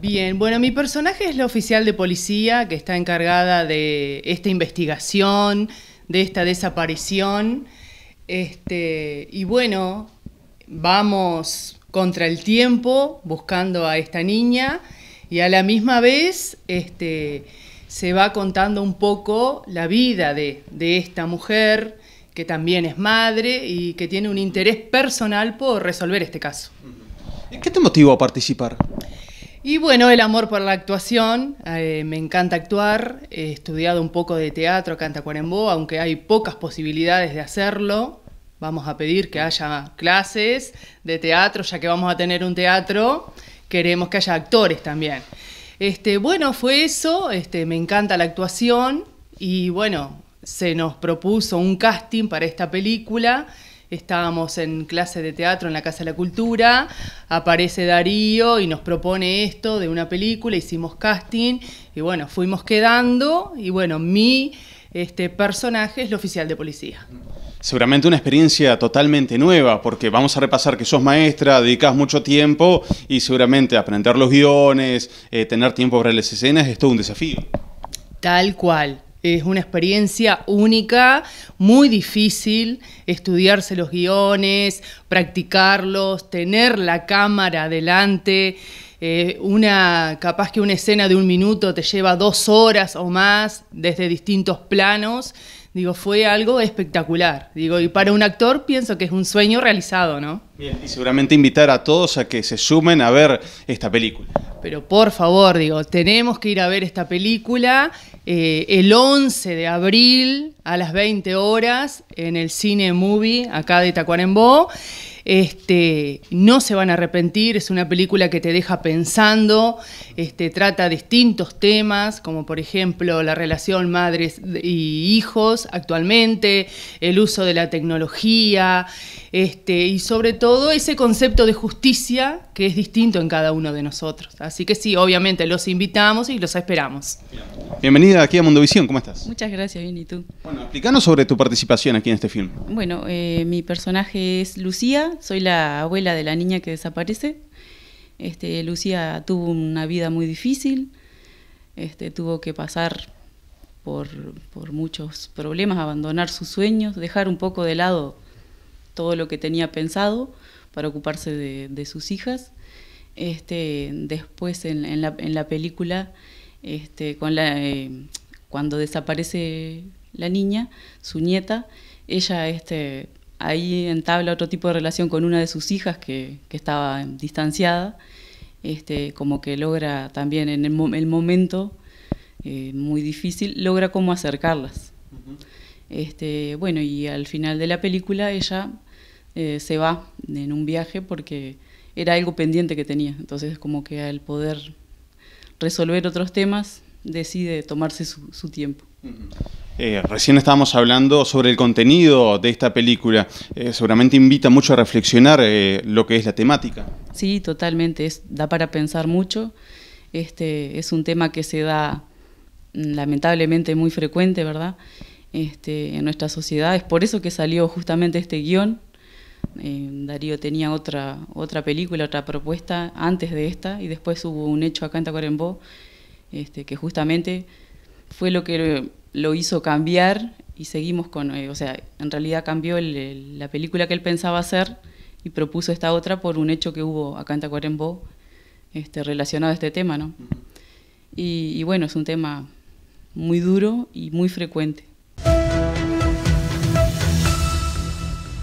Bien, bueno, mi personaje es la oficial de policía que está encargada de esta investigación, de esta desaparición. Este, y bueno, vamos contra el tiempo buscando a esta niña y a la misma vez este, se va contando un poco la vida de, de esta mujer que también es madre y que tiene un interés personal por resolver este caso. ¿Qué te motivó a participar? Y bueno, el amor por la actuación, eh, me encanta actuar, he estudiado un poco de teatro canta en aunque hay pocas posibilidades de hacerlo, vamos a pedir que haya clases de teatro, ya que vamos a tener un teatro, queremos que haya actores también. Este, bueno, fue eso, este, me encanta la actuación y bueno, se nos propuso un casting para esta película estábamos en clase de teatro en la Casa de la Cultura, aparece Darío y nos propone esto de una película, hicimos casting y bueno, fuimos quedando y bueno, mi este, personaje es el oficial de policía. Seguramente una experiencia totalmente nueva, porque vamos a repasar que sos maestra, dedicas mucho tiempo y seguramente aprender los guiones, eh, tener tiempo para las escenas es todo un desafío. Tal cual, es una experiencia única, muy difícil estudiarse los guiones, practicarlos, tener la cámara delante. Eh, una, capaz que una escena de un minuto te lleva dos horas o más desde distintos planos. Digo, fue algo espectacular. Digo, y para un actor pienso que es un sueño realizado, ¿no? y seguramente invitar a todos a que se sumen a ver esta película pero por favor, digo, tenemos que ir a ver esta película eh, el 11 de abril a las 20 horas en el Cine Movie acá de Tacuarembó. Este, no se van a arrepentir, es una película que te deja pensando, este, trata distintos temas, como por ejemplo la relación madres y hijos actualmente, el uso de la tecnología, este, y sobre todo ese concepto de justicia que es distinto en cada uno de nosotros. Así que sí, obviamente los invitamos y los esperamos. Bienvenida aquí a Mundovisión, ¿cómo estás? Muchas gracias, bien, ¿y tú? Bueno, explícanos sobre tu participación aquí en este film. Bueno, eh, mi personaje es Lucía, soy la abuela de la niña que desaparece. Este, Lucía tuvo una vida muy difícil, este, tuvo que pasar por, muchos problemas, abandonar sus sueños, dejar un poco de lado todo lo que tenía pensado para ocuparse de, sus hijas. Este, después en, la, película, este, eh, cuando desaparece la niña, su nieta, ella este, ahí entabla otro tipo de relación con una de sus hijas que, estaba distanciada, este, como que logra también en el, momento eh, muy difícil, logra como acercarlas. este, bueno, y al final de la película ella eh, se va en un viaje porque era algo pendiente que tenía, entonces como que al poder resolver otros temas decide tomarse su, tiempo. Eh, recién estábamos hablando sobre el contenido de esta película. Eh, seguramente invita mucho a reflexionar eh, lo que es la temática. Sí, totalmente. Es, da para pensar mucho. Este, es un tema que se da mm, lamentablemente muy frecuente, ¿verdad? Este, en nuestra sociedad. Es por eso que salió justamente este guión. Darío tenía otra, otra película, otra propuesta antes de esta y después hubo un hecho acá en Tacuarembó este, que justamente fue lo que lo hizo cambiar y seguimos con, eh, o sea, en realidad cambió la película que él pensaba hacer y propuso esta otra por un hecho que hubo acá en Tacuarembó este, relacionado a este tema, ¿no? y bueno, es un tema muy duro y muy frecuente.